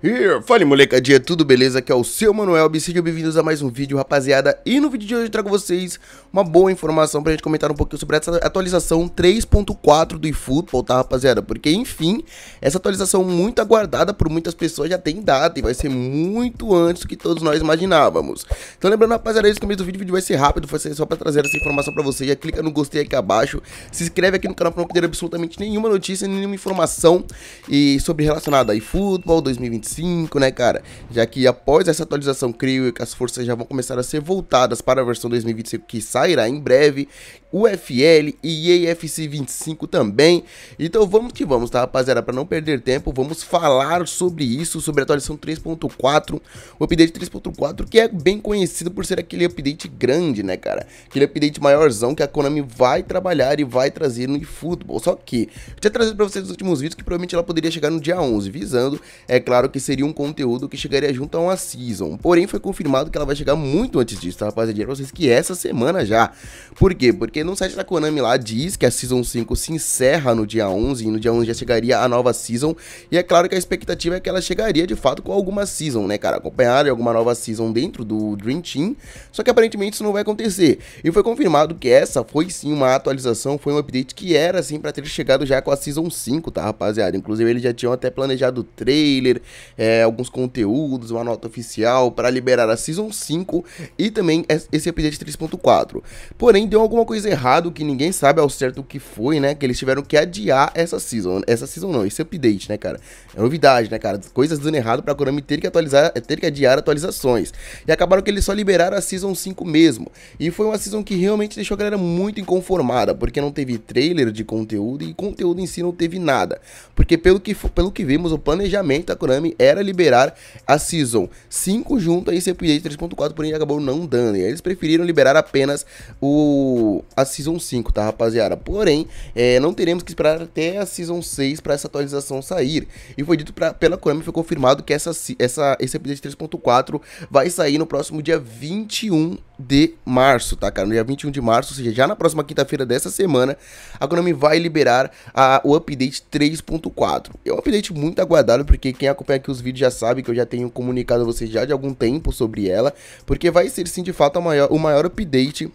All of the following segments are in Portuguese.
Here. Fala molecadinha, tudo beleza? Aqui é o seu Manuel e sejam bem-vindos a mais um vídeo, rapaziada. E no vídeo de hoje eu trago vocês uma boa informação pra gente comentar um pouquinho sobre essa atualização 3.4 do eFootball, tá rapaziada? Porque enfim, essa atualização muito aguardada por muitas pessoas já tem data e vai ser muito antes do que todos nós imaginávamos. Então lembrando rapaziada, esse começo do vídeo, o vídeo vai ser rápido, foi só pra trazer essa informação pra vocês. Já clica no gostei aqui abaixo, se inscreve aqui no canal pra não perder absolutamente nenhuma notícia, nenhuma informação e sobre relacionada a eFootball 2025 2025, né, cara? Já que após essa atualização creio que as forças já vão começar a ser voltadas para a versão 2025 que sairá em breve, UFL e AFC 25 também. Então vamos que vamos, tá, rapaziada? Para não perder tempo, vamos falar sobre isso, sobre a atualização 3.4, o update 3.4, que é bem conhecido por ser aquele update grande, né, cara? Aquele update maiorzão que a Konami vai trabalhar e vai trazer no eFootball. Só que, eu tinha trazido para vocês nos últimos vídeos que provavelmente ela poderia chegar no dia 11, visando, é claro que que seria um conteúdo que chegaria junto a uma season. Porém, foi confirmado que ela vai chegar muito antes disso, tá, rapaziada? É pra vocês que é essa semana já. Por quê? Porque no site da Konami lá diz que a Season 5 se encerra no dia 11 e no dia 11 já chegaria a nova Season. E é claro que a expectativa é que ela chegaria de fato com alguma Season, né, cara? acompanhar alguma nova Season dentro do Dream Team. Só que aparentemente isso não vai acontecer. E foi confirmado que essa foi sim uma atualização, foi um update que era assim para ter chegado já com a Season 5, tá, rapaziada? Inclusive eles já tinham até planejado o trailer, é, alguns conteúdos, uma nota oficial para liberar a Season 5 e também esse update 3.4. Porém, deu alguma coisa errada que ninguém sabe ao certo o que foi, né? Que eles tiveram que adiar essa Season. Essa Season não, esse update, né, cara? É novidade, né, cara? Coisas dando errado pra Konami ter que atualizar, é, ter que adiar atualizações. E acabaram que eles só liberaram a Season 5 mesmo. E foi uma Season que realmente deixou a galera muito inconformada, porque não teve trailer de conteúdo e conteúdo em si não teve nada. Porque pelo que, pelo que vimos, o planejamento da Konami era liberar a Season 5 junto a esse update 3.4, porém acabou não dando. E eles preferiram liberar apenas o a Season 5, tá, rapaziada? Porém, é, não teremos que esperar até a Season 6 para essa atualização sair. E foi dito pra, pela Konami, foi confirmado que essa, essa, esse update 3.4 vai sair no próximo dia 21 de março, tá, cara? No dia 21 de março, ou seja, já na próxima quinta-feira dessa semana, a Konami vai liberar a, o update 3.4. É um update muito aguardado, porque quem acompanha aqui os vídeos já sabe que eu já tenho comunicado a vocês já de algum tempo sobre ela, porque vai ser sim de fato maior, o maior update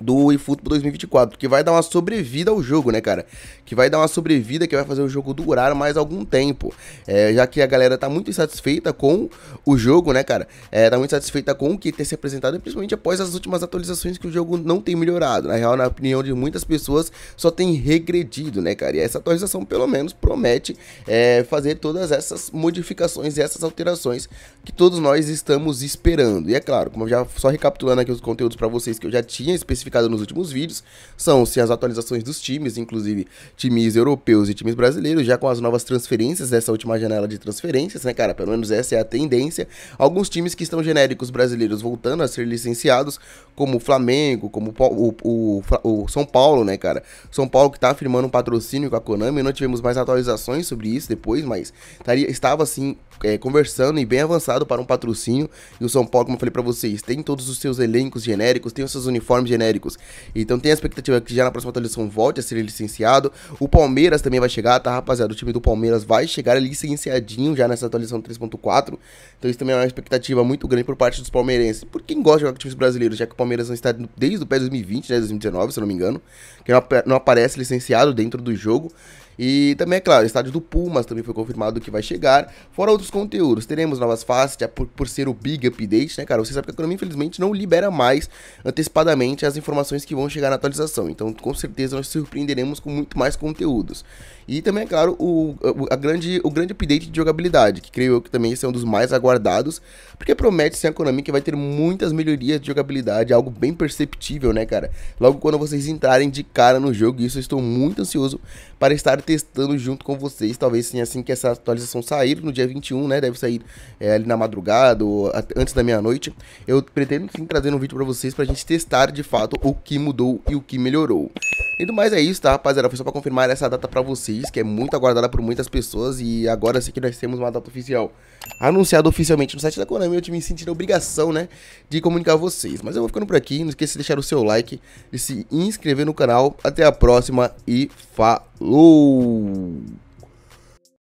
do eFootball 2024, que vai dar uma sobrevida ao jogo, né, cara? Que vai dar uma sobrevida, que vai fazer o jogo durar mais algum tempo, é, já que a galera tá muito insatisfeita com o jogo, né, cara? É, tá muito satisfeita com o que tem se apresentado, principalmente após as últimas atualizações que o jogo não tem melhorado. Na real, na opinião de muitas pessoas, só tem regredido, né, cara? E essa atualização, pelo menos, promete é, fazer todas essas modificações e essas alterações que todos nós estamos esperando. E é claro, como já só recapitulando aqui os conteúdos para vocês que eu já tinha especificado explicado nos últimos vídeos, são se as atualizações dos times, inclusive times europeus e times brasileiros, já com as novas transferências dessa última janela de transferências, né, cara? Pelo menos essa é a tendência. Alguns times que estão genéricos brasileiros voltando a ser licenciados, como o Flamengo, como o, o, o, o São Paulo, né, cara? São Paulo que tá firmando um patrocínio com a Konami, não tivemos mais atualizações sobre isso depois, mas taria, estava assim é, conversando e bem avançado para um patrocínio. E o São Paulo, como eu falei para vocês, tem todos os seus elencos genéricos, tem os seus uniformes genéricos então tem a expectativa que já na próxima atualização volte a ser licenciado. O Palmeiras também vai chegar, tá, rapaziada? O time do Palmeiras vai chegar licenciadinho já nessa atualização 3.4. Então isso também é uma expectativa muito grande por parte dos palmeirenses. Por quem gosta de jogar com times brasileiros, já que o Palmeiras não está desde o pé 2020, né, 2019, se eu não me engano, que não, ap não aparece licenciado dentro do jogo. E também, é claro, o estádio do Pumas também foi confirmado que vai chegar. Fora outros conteúdos, teremos novas faces, por, por ser o Big Update, né, cara? Você sabe que a economia, infelizmente, não libera mais antecipadamente as informações que vão chegar na atualização. Então, com certeza, nós surpreenderemos com muito mais conteúdos. E também, é claro, o, a grande, o grande update de jogabilidade, que creio eu que também esse é um dos mais aguardados, porque promete ser a Konami que vai ter muitas melhorias de jogabilidade, algo bem perceptível, né, cara? Logo quando vocês entrarem de cara no jogo, isso eu estou muito ansioso para estar testando junto com vocês, talvez sim, assim que essa atualização sair, no dia 21, né, deve sair é, ali na madrugada ou antes da meia-noite, eu pretendo sim trazer um vídeo para vocês pra gente testar de fato o que mudou e o que melhorou. E do mais é isso, tá, rapaziada? Foi só pra confirmar essa data pra vocês, que é muito aguardada por muitas pessoas. E agora sim que nós temos uma data oficial anunciada oficialmente no site da Konami, eu tive me sentindo a obrigação, né, de comunicar a vocês. Mas eu vou ficando por aqui. Não esqueça de deixar o seu like, de se inscrever no canal. Até a próxima e falou!